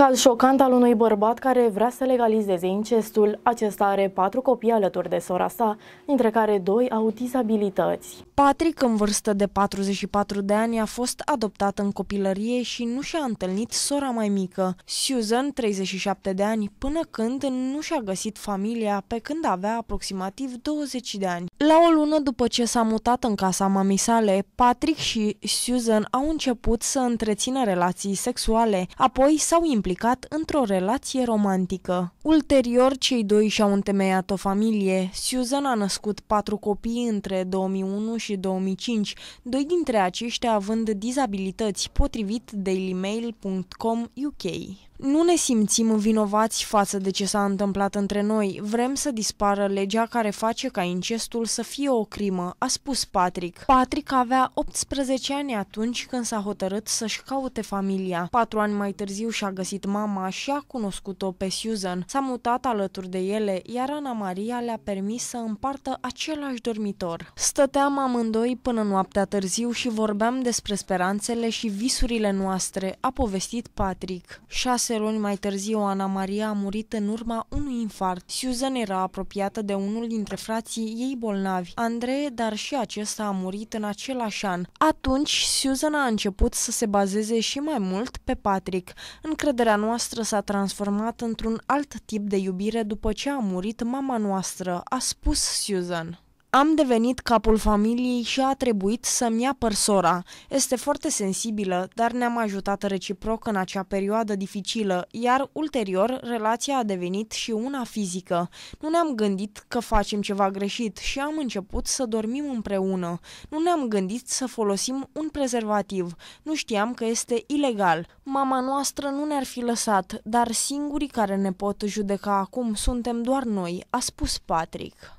Caz șocant al unui bărbat care vrea să legalizeze incestul. Acesta are patru copii alături de sora sa, dintre care doi au dizabilități. Patrick, în vârstă de 44 de ani, a fost adoptat în copilărie și nu și-a întâlnit sora mai mică, Susan, 37 de ani, până când nu și-a găsit familia pe când avea aproximativ 20 de ani. La o lună după ce s-a mutat în casa mamei sale, Patrick și Susan au început să întrețină relații sexuale, apoi s-au implicat implicat într-o relație romantică. Ulterior, cei doi și-au întemeiat o familie. Susan a născut patru copii între 2001 și 2005, doi dintre aceștia având dizabilități, potrivit dailymail.com UK. Nu ne simțim vinovați față de ce s-a întâmplat între noi. Vrem să dispară legea care face ca incestul să fie o crimă, a spus Patrick. Patrick avea 18 ani atunci când s-a hotărât să-și caute familia. Patru ani mai târziu și-a găsit mama și a cunoscut-o pe Susan. S-a mutat alături de ele, iar Ana Maria le-a permis să împartă același dormitor. Stăteam amândoi până noaptea târziu și vorbeam despre speranțele și visurile noastre, a povestit Patrick. 6 Șase luni mai târziu, Ana Maria a murit în urma unui infart. Susan era apropiată de unul dintre frații ei bolnavi, Andrei, dar și acesta a murit în același an. Atunci, Susan a început să se bazeze și mai mult pe Patrick. Încrederea noastră s-a transformat într-un alt tip de iubire după ce a murit mama noastră, a spus Susan. Am devenit capul familiei și a trebuit să-mi ia sora. Este foarte sensibilă, dar ne-am ajutat reciproc în acea perioadă dificilă, iar ulterior relația a devenit și una fizică. Nu ne-am gândit că facem ceva greșit și am început să dormim împreună. Nu ne-am gândit să folosim un prezervativ. Nu știam că este ilegal. Mama noastră nu ne-ar fi lăsat, dar singurii care ne pot judeca acum suntem doar noi, a spus Patrick.